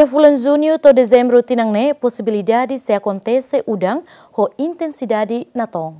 a fulan junho to dezembro tinangne possibilidade se acontece udang ho intensidade na tong.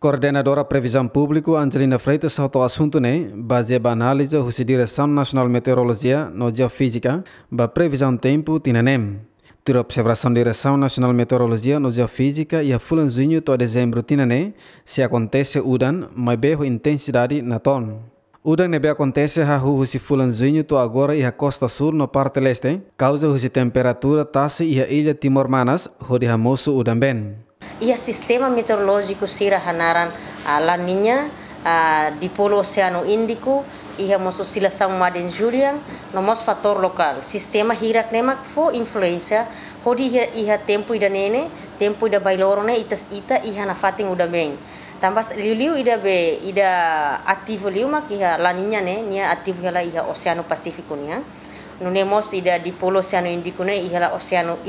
Coordenadora Previsão Público Angelina Freitas ao assunto né, base na análise da Direção Nacional Meteorologia no Geofísica, ba previsão tempo tinanem. Ter observação Direção Nacional Meteorologia no Geofísica e a fulanzinho to dezembro tinanem, se acontece udan, mas berro intensidade na tona. Udang nebe acontece ha hu se fulanzinho to agora e a costa sul no parte leste, causa husi temperatura tasse e a ilha Timor Manas, hodi hamoso udang ben. Ia sistema meteorológico sira hanaran a laninha, Niña, a, di polo oceano Índico, ia mos oscilação maden Julian, no mos fator local. Sistema hirak nemak fo influência, hodi ia, tempo ida nene, tempo ida bailorone, ita, ita ia na fating udang ben. tambas liu-liu ida be ida aktif liu mak iha laninya ne nia aktif hela iha oseano Pacifico nia nunemos ida di Polo Oceano Indico ne iha la Oceano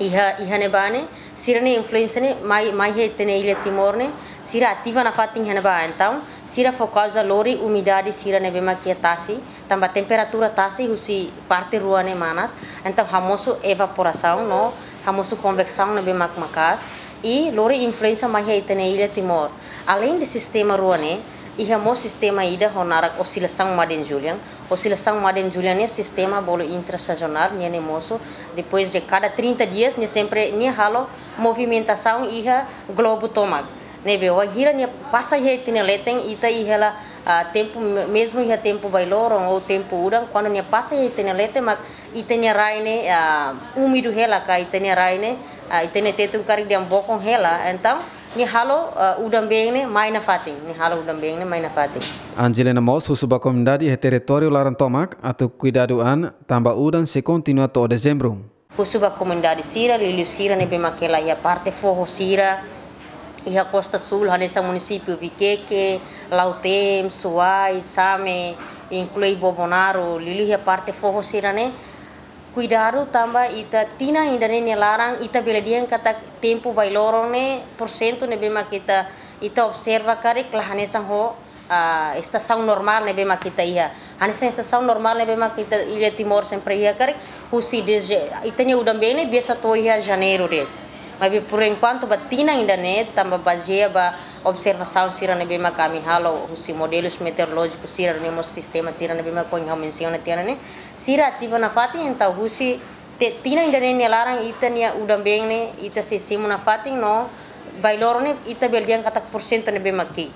iha ihane bane sirane influência ne mai mai he tene ile timorne sira ativa na fatin hene ba então sira for causa lori umidade sira ne bema kia tasi tamba temperatura tasi husi parte rua ne manas então hamoso evaporação no hamoso convecção ne bema macas e lori influência mai he tene ile timor além do sistema rua ne o sistema ida honarak oscilação maden julian oscilação maden julian é sistema bolo intrastacional né nemoso depois de cada 30 dias né sempre né halo movimentação iha globo tomag né beu a gira né passa iha tineleten ita iha la uh, ah, tempo mesmo iha tempo bailorong ou tempo udang quando né passa iha tineleten mag ita né raine uh, ah, úmido hela ka ita né raine uh, itene tetu karik diam bokong hela entam ni halo uh, udam nih maina fating ni halo udam bengne maina fating Angelina Moss susuba comendade he território laran tomak atu cuidado an tamba udan se continua to dezembro Usuba comendade sira lilu sira ne bemakela ya parte forro sira ia Costa Sul, nessa município Viqueque, Lautem, Suai, Same, inclui Bobonaro, Lili, a parte forro sira, né? cuidaru tamba ita tina indane ne larang ita dia kata tempo bai lorong ne porcento ne bema kita ita observa kare klahane sang ho uh, sang normal ne bema kita ia ane sang normal ne bema kita iya timor sempre iha kare husi desde ita ne udam bene biasa to iha janeiro de Mas por enquanto, batina ainda né, tamba baseia ba observação sira na né, bema kami halo os modelos meteorológicos sira no né, sistema sira na né, bema kon menciona tiana né. Sira ativa na fati então husi tina ainda né larang itania udam bem né ita sesimu na fati no bailor né ita beldian katak porcento na bema ki.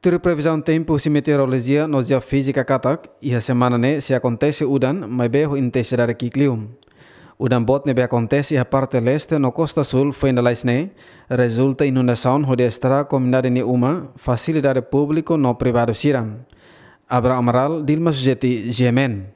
Tiro previsão tempo se meteorologia nos dia física katak e a semana né se acontece udan mas berro intensidade que clima. Udan bot be acontece a parte leste no costa sul foi na laisne, resulta inundação onde estará combinada ne uma facilidade público no privado siram. Abra Amaral, Dilma Sujeti, Gemen.